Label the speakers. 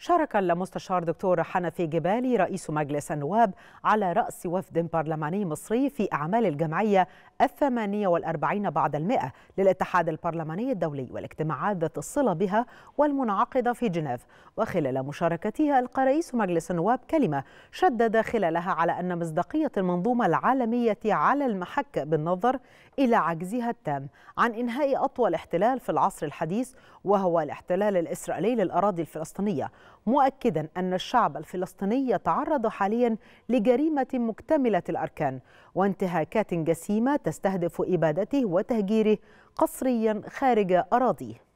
Speaker 1: شارك المستشار دكتور حنفي جبالي رئيس مجلس النواب على رأس وفد برلماني مصري في أعمال الجمعية الثمانية والأربعين بعد المئة للاتحاد البرلماني الدولي والاجتماعات ذات الصلة بها والمنعقدة في جنيف وخلال مشاركتها ألقى رئيس مجلس النواب كلمة شدد خلالها على أن مصداقية المنظومة العالمية على المحك بالنظر إلى عجزها التام عن إنهاء أطول احتلال في العصر الحديث وهو الاحتلال الإسرائيلي للأراضي الفلسطينية مؤكدا أن الشعب الفلسطيني يتعرض حاليا لجريمة مكتملة الأركان وانتهاكات جسيمة تستهدف إبادته وتهجيره قصريا خارج أراضيه